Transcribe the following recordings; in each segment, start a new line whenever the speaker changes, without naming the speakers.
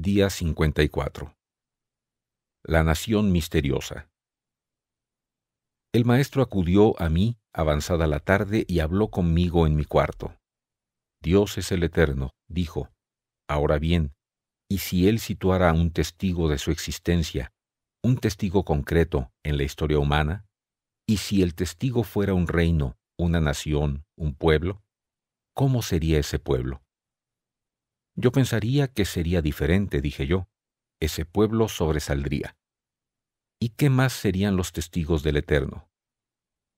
Día 54. La Nación Misteriosa. El maestro acudió a mí avanzada la tarde y habló conmigo en mi cuarto. Dios es el Eterno, dijo. Ahora bien, ¿y si él situara un testigo de su existencia, un testigo concreto en la historia humana? ¿Y si el testigo fuera un reino, una nación, un pueblo? ¿Cómo sería ese pueblo? Yo pensaría que sería diferente, dije yo. Ese pueblo sobresaldría. ¿Y qué más serían los testigos del Eterno?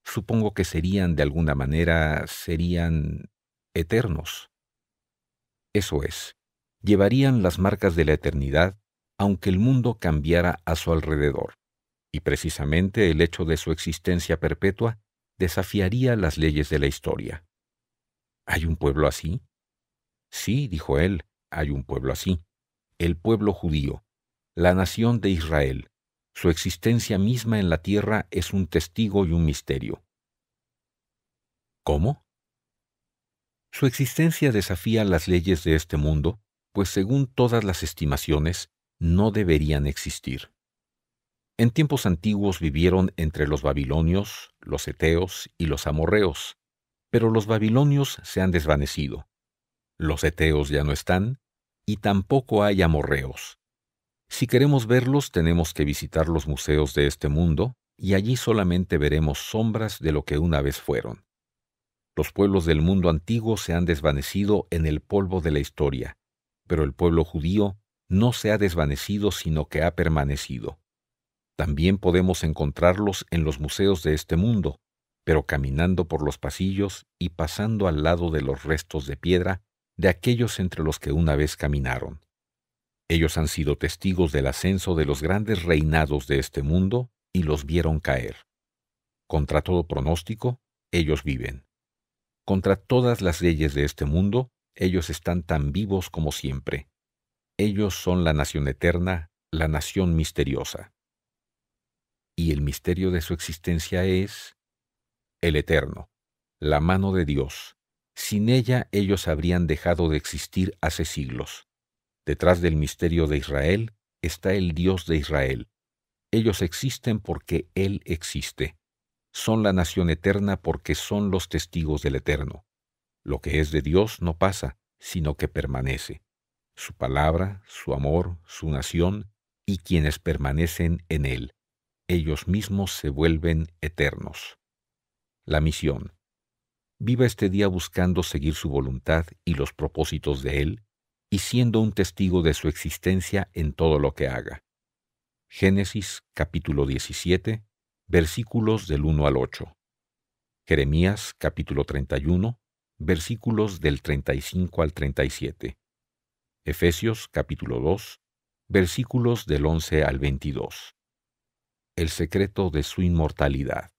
Supongo que serían, de alguna manera, serían eternos. Eso es, llevarían las marcas de la eternidad aunque el mundo cambiara a su alrededor. Y precisamente el hecho de su existencia perpetua desafiaría las leyes de la historia. ¿Hay un pueblo así? Sí, dijo él, hay un pueblo así, el pueblo judío, la nación de Israel. Su existencia misma en la tierra es un testigo y un misterio. ¿Cómo? Su existencia desafía las leyes de este mundo, pues según todas las estimaciones, no deberían existir. En tiempos antiguos vivieron entre los babilonios, los eteos y los amorreos, pero los babilonios se han desvanecido. Los eteos ya no están, y tampoco hay amorreos. Si queremos verlos tenemos que visitar los museos de este mundo, y allí solamente veremos sombras de lo que una vez fueron. Los pueblos del mundo antiguo se han desvanecido en el polvo de la historia, pero el pueblo judío no se ha desvanecido sino que ha permanecido. También podemos encontrarlos en los museos de este mundo, pero caminando por los pasillos y pasando al lado de los restos de piedra, de aquellos entre los que una vez caminaron. Ellos han sido testigos del ascenso de los grandes reinados de este mundo y los vieron caer. Contra todo pronóstico, ellos viven. Contra todas las leyes de este mundo, ellos están tan vivos como siempre. Ellos son la nación eterna, la nación misteriosa. Y el misterio de su existencia es el eterno, la mano de Dios, sin ella ellos habrían dejado de existir hace siglos. Detrás del misterio de Israel está el Dios de Israel. Ellos existen porque Él existe. Son la nación eterna porque son los testigos del Eterno. Lo que es de Dios no pasa, sino que permanece. Su palabra, su amor, su nación y quienes permanecen en Él. Ellos mismos se vuelven eternos. La misión viva este día buscando seguir su voluntad y los propósitos de Él, y siendo un testigo de su existencia en todo lo que haga. Génesis capítulo 17, versículos del 1 al 8. Jeremías capítulo 31, versículos del 35 al 37. Efesios capítulo 2, versículos del 11 al 22. El secreto de su inmortalidad.